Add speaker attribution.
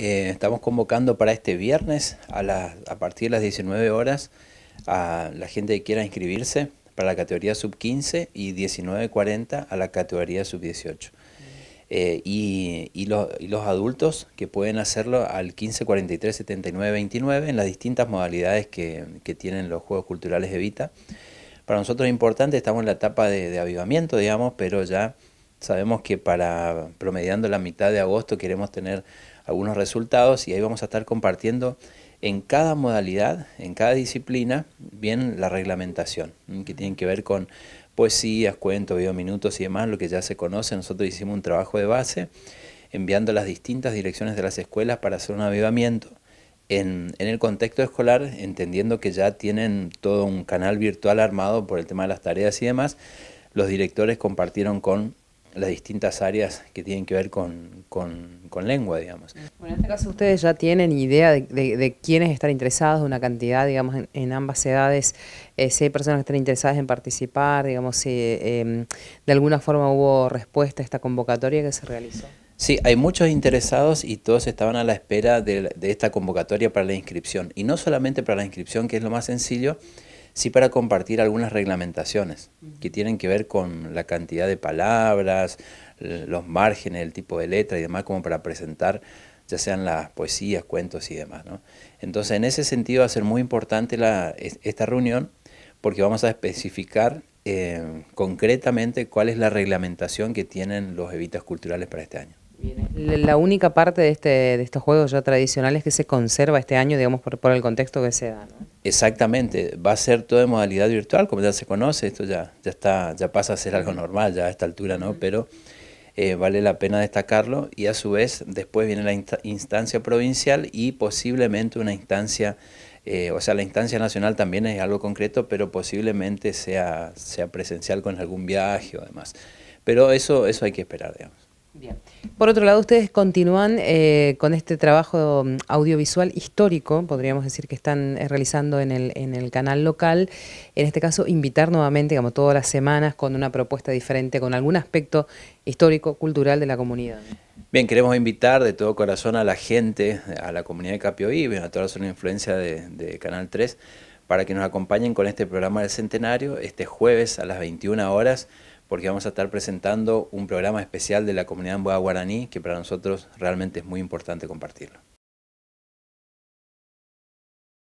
Speaker 1: Eh, estamos convocando para este viernes a, a, partir de las 19 horas a la gente que quiera inscribirse para la categoría sub 15 y 19.40 a la categoría sub 18. Eh, y, los, adultos que pueden hacerlo al 1543-7929 en las distintas modalidades que, tienen los Juegos Culturales de Vita. Para nosotros es importante, estamos en la etapa de avivamiento, digamos, pero ya Sabemos que para promediando la mitad de agosto queremos tener algunos resultados y ahí vamos a estar compartiendo en cada modalidad, en cada disciplina, bien la reglamentación, que tienen que ver con poesías, cuentos, minutos y demás, lo que ya se conoce. Nosotros hicimos un trabajo de base enviando las distintas direcciones de las escuelas para hacer un avivamiento. En, en, el contexto escolar, entendiendo que ya tienen todo un canal virtual armado por el tema de las tareas y demás, los directores compartieron con las distintas áreas que tienen que ver con, lengua, digamos. Bueno,
Speaker 2: en este caso ustedes ya tienen idea de, de, quiénes están interesados, de una cantidad, digamos, en, ambas edades, eh, si hay personas que están interesadas en participar, digamos, si em, de alguna forma hubo respuesta a esta convocatoria que se realizó.
Speaker 1: Sí, hay muchos interesados y todos estaban a la espera de, de esta convocatoria para la inscripción. Y no solamente para la inscripción, que es lo más sencillo, sí para compartir algunas reglamentaciones que tienen que ver con la cantidad de palabras, los márgenes, el tipo de letra y demás, como para presentar ya sean las poesías, cuentos y demás. Entonces, en ese sentido va a ser muy importante esta reunión porque vamos a especificar eh, concretamente cuál es la reglamentación que tienen los evitas culturales para este año.
Speaker 2: La única parte de, este, de estos juegos ya tradicionales que se conserva este año, digamos, por, por el contexto que se da.
Speaker 1: Exactamente, va a ser todo en modalidad virtual, como ya se conoce, esto ya, ya, está, ya pasa a ser algo normal ya a esta altura, ¿no? Pero eh, vale la pena destacarlo y a su vez después viene la instancia provincial y posiblemente una instancia, eh, o sea, la instancia nacional también es algo concreto, pero posiblemente sea, sea presencial con algún viaje o demás. Pero eso, eso hay que esperar, digamos.
Speaker 2: Bien. Por otro lado, ustedes continúan eh, con este trabajo mm, audiovisual histórico, podríamos decir, que están eh, realizando en el, canal local. En este caso, invitar nuevamente, como todas las semanas, con una propuesta diferente, con algún aspecto histórico, cultural de la comunidad.
Speaker 1: Bien, queremos invitar de todo corazón a la gente, a la comunidad de Capioí, a toda la zona de influencia de, de Canal 3, para que nos acompañen con este programa del Centenario este jueves a las 21 horas porque vamos a estar presentando un programa especial de la comunidad en Guaraní que para nosotros realmente es muy importante compartirlo.